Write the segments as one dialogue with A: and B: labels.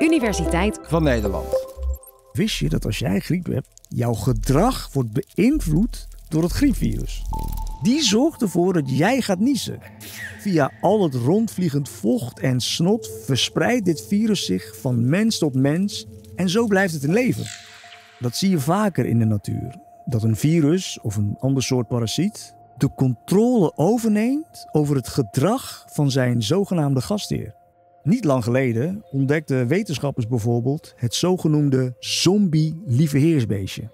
A: Universiteit van
B: Nederland. Wist je dat als jij griep hebt, jouw gedrag wordt beïnvloed door het griepvirus? Die zorgt ervoor dat jij gaat niezen. Via al het rondvliegend vocht en snot verspreidt dit virus zich van mens tot mens en zo blijft het in leven. Dat zie je vaker in de natuur. Dat een virus of een ander soort parasiet de controle overneemt over het gedrag van zijn zogenaamde gastheer. Niet lang geleden ontdekten wetenschappers bijvoorbeeld het zogenoemde zombie-lieveheersbeestje.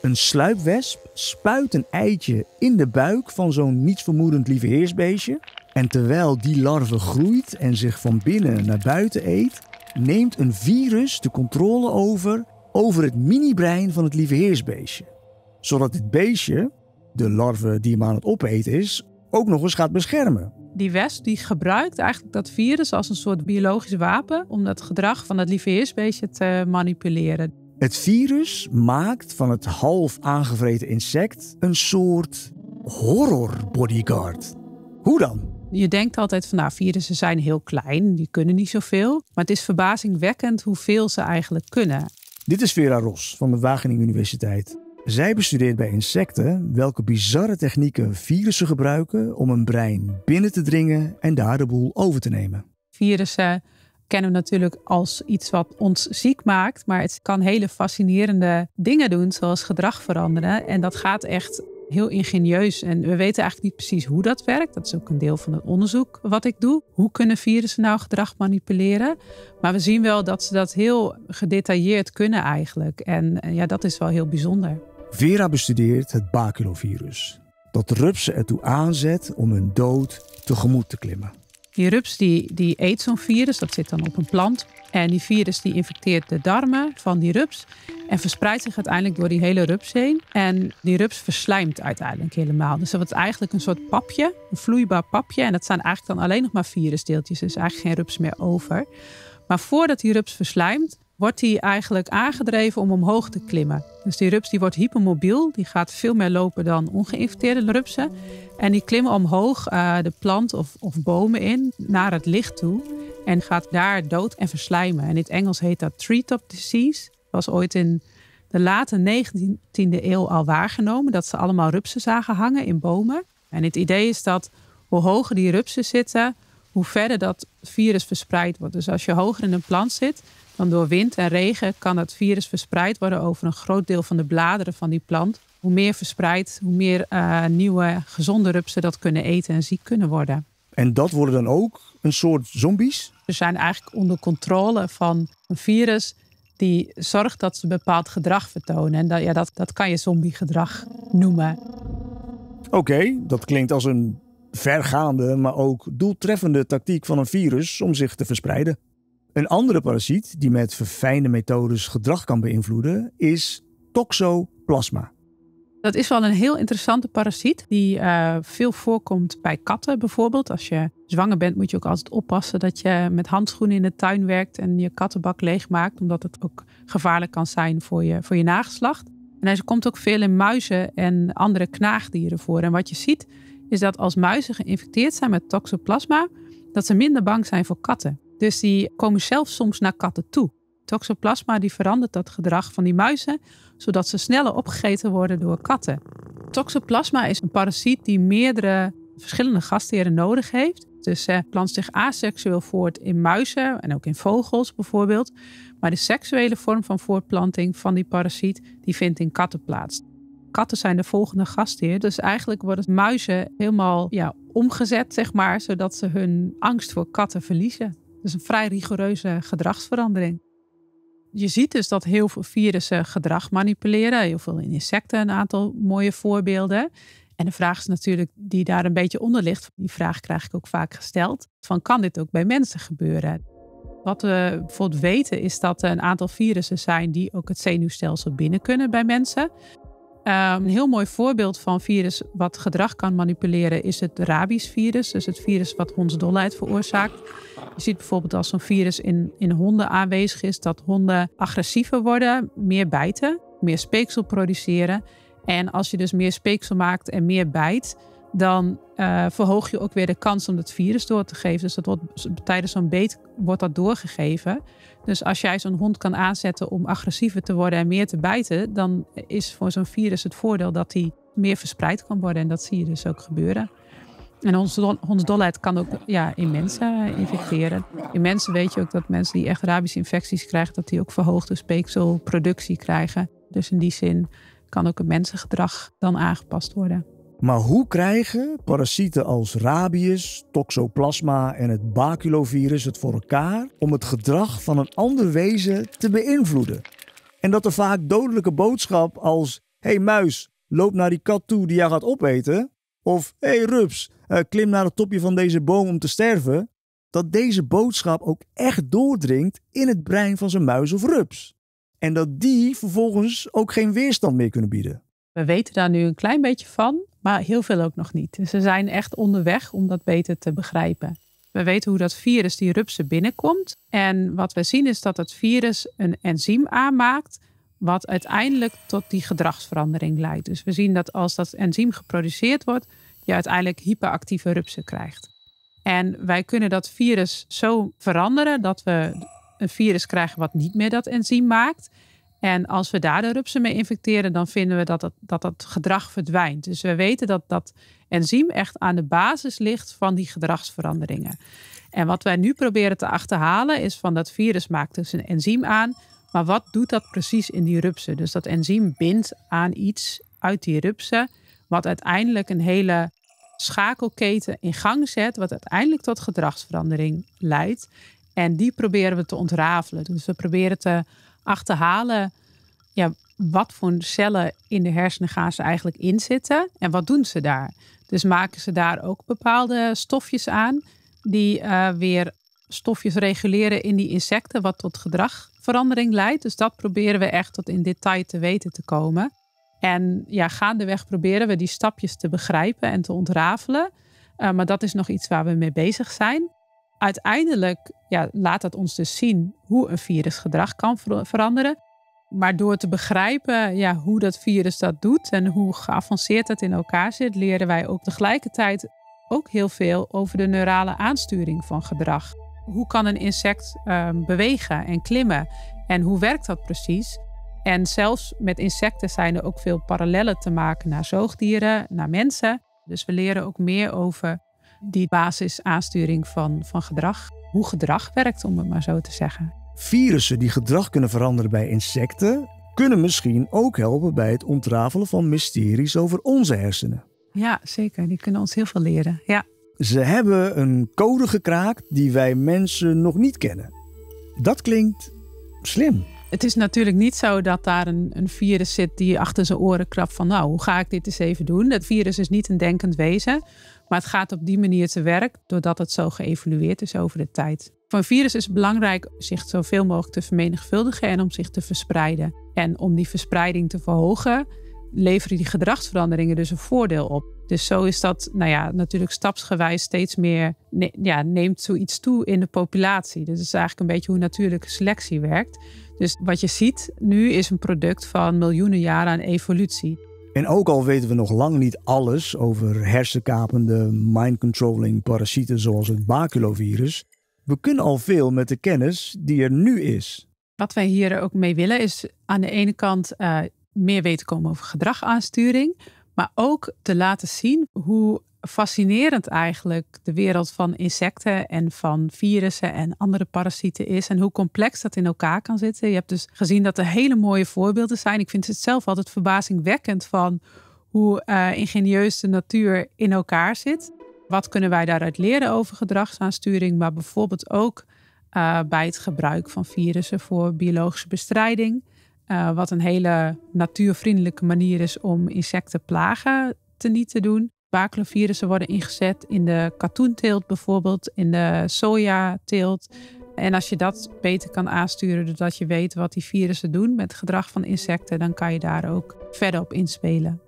B: Een sluipwesp spuit een eitje in de buik van zo'n nietsvermoedend lieveheersbeestje. En terwijl die larve groeit en zich van binnen naar buiten eet, neemt een virus de controle over over het mini-brein van het lieveheersbeestje. Zodat dit beestje, de larve die hem aan het opeten is, ook nog
A: eens gaat beschermen. Die West die gebruikt eigenlijk dat virus als een soort biologisch wapen om dat gedrag van dat lieve te manipuleren.
B: Het virus maakt van het half aangevreten insect een soort horror bodyguard. Hoe dan?
A: Je denkt altijd van nou, virussen zijn heel klein, die kunnen niet zoveel. Maar het is verbazingwekkend hoeveel ze eigenlijk kunnen.
B: Dit is Vera Ros van de Wageningen Universiteit. Zij bestudeert bij insecten welke bizarre technieken virussen gebruiken om een brein binnen te dringen en daar de boel over te nemen.
A: Virussen kennen we natuurlijk als iets wat ons ziek maakt, maar het kan hele fascinerende dingen doen, zoals gedrag veranderen. En dat gaat echt heel ingenieus. En we weten eigenlijk niet precies hoe dat werkt. Dat is ook een deel van het onderzoek wat ik doe. Hoe kunnen virussen nou gedrag manipuleren? Maar we zien wel dat ze dat heel gedetailleerd kunnen eigenlijk. En ja, dat is wel heel bijzonder.
B: Vera bestudeert het baculovirus, dat rupsen ertoe aanzet om hun dood tegemoet te klimmen.
A: Die rups die, die eet zo'n virus, dat zit dan op een plant. En die virus die infecteert de darmen van die rups en verspreidt zich uiteindelijk door die hele rups heen. En die rups verslijmt uiteindelijk helemaal. Dus dat wordt eigenlijk een soort papje, een vloeibaar papje. En dat zijn eigenlijk dan alleen nog maar virusdeeltjes. Er is eigenlijk geen rups meer over. Maar voordat die rups verslijmt, wordt die eigenlijk aangedreven om omhoog te klimmen. Dus die rups die wordt hypermobiel, die gaat veel meer lopen dan ongeïnfecteerde rupsen. En die klimmen omhoog eh, de plant of, of bomen in naar het licht toe en gaat daar dood en verslijmen. En in het Engels heet dat treetop disease. was ooit in de late 19e eeuw al waargenomen dat ze allemaal rupsen zagen hangen in bomen. En het idee is dat hoe hoger die rupsen zitten, hoe verder dat virus verspreid wordt. Dus als je hoger in een plant zit, dan door wind en regen kan dat virus verspreid worden over een groot deel van de bladeren van die plant. Hoe meer verspreid, hoe meer eh, nieuwe gezonde rupsen dat kunnen eten en ziek kunnen worden.
B: En dat worden dan ook een soort zombies?
A: Ze zijn eigenlijk onder controle van een virus die zorgt dat ze bepaald gedrag vertonen. En dat, ja, dat, dat kan je zombiegedrag noemen.
B: Oké, dat klinkt als een vergaande, maar ook doeltreffende tactiek van een virus om zich te verspreiden. Een andere parasiet die met verfijnde methodes gedrag kan beïnvloeden is toxoplasma.
A: Dat is wel een heel interessante parasiet die eh, veel voorkomt bij katten bijvoorbeeld. Als je zwanger bent moet je ook altijd oppassen dat je met handschoenen in de tuin werkt en je kattenbak leegmaakt, omdat het ook gevaarlijk kan zijn voor je, voor je nageslacht. En hij komt ook veel in muizen en andere knaagdieren voor. En wat je ziet is dat als muizen geïnfecteerd zijn met toxoplasma, dat ze minder bang zijn voor katten. Dus die komen zelf soms naar katten toe. Toxoplasma die verandert dat gedrag van die muizen, zodat ze sneller opgegeten worden door katten. Toxoplasma is een parasiet die meerdere verschillende gastheren nodig heeft. Dus ze plant zich asexueel voort in muizen en ook in vogels bijvoorbeeld. Maar de seksuele vorm van voortplanting van die parasiet die vindt in katten plaats. Katten zijn de volgende gastheer. Dus eigenlijk worden muizen helemaal ja, omgezet, zeg maar, zodat ze hun angst voor katten verliezen. Dus een vrij rigoureuze gedragsverandering. Je ziet dus dat heel veel virussen gedrag manipuleren. Heel veel in insecten, een aantal mooie voorbeelden. En de vraag is natuurlijk die daar een beetje onder ligt. Die vraag krijg ik ook vaak gesteld. Van kan dit ook bij mensen gebeuren? Wat we bijvoorbeeld weten is dat er een aantal virussen zijn die ook het zenuwstelsel binnen kunnen bij mensen. Ehm, een heel mooi voorbeeld van virus wat gedrag kan manipuleren is het rabiesvirus. Dus het virus wat hondsdolheid veroorzaakt. Je ziet bijvoorbeeld als zo'n virus in, in honden aanwezig is, dat honden agressiever worden, meer bijten, meer speeksel produceren. En als je dus meer speeksel maakt en meer bijt, dan eh, verhoog je ook weer de kans om dat virus door te geven. Dus dat wordt, tijdens zo'n beet wordt dat doorgegeven. Dus als jij zo'n hond kan aanzetten om agressiever te worden en meer te bijten, dan is voor zo'n virus het voordeel dat hij meer verspreid kan worden. En dat zie je dus ook gebeuren. En hondsdolheid kan ook ja, in mensen eh, infecteren. In mensen weet je ook dat mensen die echt rabische infecties krijgen, dat die ook verhoogde speekselproductie krijgen. Dus in die zin kan ook het mensengedrag dan aangepast worden.
B: Maar hoe krijgen parasieten als rabies, toxoplasma en het baculovirus het voor elkaar om het gedrag van een ander wezen te beïnvloeden? En dat de vaak dodelijke boodschap als: hey muis, loop naar die kat toe die jou gaat opeten, of hey rups, eh, klim naar het topje van deze boom om te sterven, dat deze boodschap ook echt doordringt in het brein van zijn muis of rups. En dat die vervolgens ook geen weerstand meer kunnen bieden.
A: We weten daar nu een klein beetje van maar heel veel ook nog niet. ze zijn echt onderweg om dat beter te begrijpen. We weten hoe dat virus die rupsen binnenkomt. En wat we zien is dat het virus een enzym aanmaakt, wat uiteindelijk tot die gedragsverandering leidt. Dus we zien dat als dat enzym geproduceerd wordt, je uiteindelijk hyperactieve rupsen krijgt. En wij kunnen dat virus zo veranderen dat we een virus krijgen wat niet meer dat enzym maakt. En als we daar de rupsen mee infecteren, dan vinden we dat dat, dat, gedrag verdwijnt. Dus we weten dat dat enzym echt aan de basis ligt van die gedragsveranderingen. En wat wij nu proberen te achterhalen is van dat virus maakt dus een enzym aan. Maar wat doet dat precies in die rupsen? Dus dat enzym bindt aan iets uit die rupsen, wat uiteindelijk een hele schakelketen in gang zet, wat uiteindelijk tot gedragsverandering leidt. En die proberen we te ontrafelen. Dus we proberen te achterhalen ja, wat voor cellen in de hersenen gaan ze eigenlijk inzitten en wat doen ze daar. Dus maken ze daar ook bepaalde stofjes aan die eh, weer stofjes reguleren in die insecten, wat tot gedragverandering leidt. Dus dat proberen we echt tot in detail te weten te komen. En ja, gaandeweg proberen we die stapjes te begrijpen en te ontrafelen. Eh, maar dat is nog iets waar we mee bezig zijn uiteindelijk ja, laat dat ons dus zien hoe een virus gedrag kan veranderen. Maar door te begrijpen ja, hoe dat virus dat doet en hoe geavanceerd dat in elkaar zit, leren wij ook tegelijkertijd ook heel veel over de neurale aansturing van gedrag. Hoe kan een insect ehm, bewegen en klimmen en hoe werkt dat precies? En zelfs met insecten zijn er ook veel parallellen te maken naar zoogdieren, naar mensen. Dus we leren ook meer over die basis aansturing van, van gedrag. Hoe gedrag werkt, om het maar zo te zeggen.
B: Virussen die gedrag kunnen veranderen bij insecten, kunnen misschien ook helpen bij het ontrafelen van mysteries over onze hersenen.
A: Ja, zeker. Die kunnen ons heel veel leren. Ja.
B: Ze hebben een code gekraakt die wij mensen nog niet kennen. Dat
A: klinkt slim. Het is natuurlijk niet zo dat daar een, een virus zit die achter zijn oren krabt van nou, hoe ga ik dit eens even doen? Dat virus is niet een denkend wezen. Maar het gaat op die manier te werk doordat het zo geëvolueerd is over de tijd. Voor een virus is het belangrijk zich zoveel mogelijk te vermenigvuldigen en om zich te verspreiden. En om die verspreiding te verhogen, leveren die gedragsveranderingen dus een voordeel op. Dus zo is dat, nou ja, natuurlijk stapsgewijs steeds meer, ja, neemt zoiets toe in de populatie. Dus dat is eigenlijk een beetje hoe natuurlijke selectie werkt. Dus wat je ziet nu is een product van miljoenen jaren aan evolutie.
B: En ook al weten we nog lang niet alles over hersenkapende, mind-controlling parasieten zoals het baculovirus, we kunnen al veel met de kennis die er nu is.
A: Wat wij hier ook mee willen is aan de ene kant eh, meer weten komen over gedragaansturing, maar ook te laten zien hoe fascinerend eigenlijk de wereld van insecten en van virussen en andere parasieten is en hoe complex dat in elkaar kan zitten. Je hebt dus gezien dat er hele mooie voorbeelden zijn. Ik vind het zelf altijd verbazingwekkend van hoe uh, ingenieus de natuur in elkaar zit. Wat kunnen wij daaruit leren over gedragsaansturing, maar bijvoorbeeld ook eh, bij het gebruik van virussen voor biologische bestrijding. Eh, wat een hele natuurvriendelijke manier is om insectenplagen te niet te doen baculovirussen worden ingezet in de katoenteelt bijvoorbeeld, in de sojateelt. En als je dat beter kan aansturen doordat je weet wat die virussen doen met het gedrag van insecten, dan kan je daar ook verder op inspelen.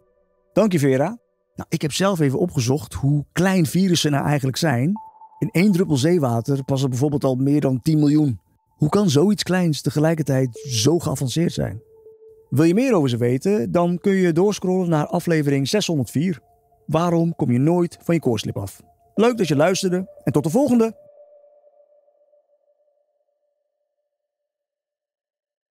B: Dank je Vera. Nou, ik heb zelf even opgezocht hoe klein virussen nou eigenlijk zijn. In één druppel zeewater passen bijvoorbeeld al meer dan 10 miljoen. Hoe kan zoiets kleins tegelijkertijd zo geavanceerd zijn? Wil je meer over ze weten? Dan kun je doorscrollen naar aflevering 604. Waarom kom je nooit van je koorslip af? Leuk dat je luisterde en tot de volgende!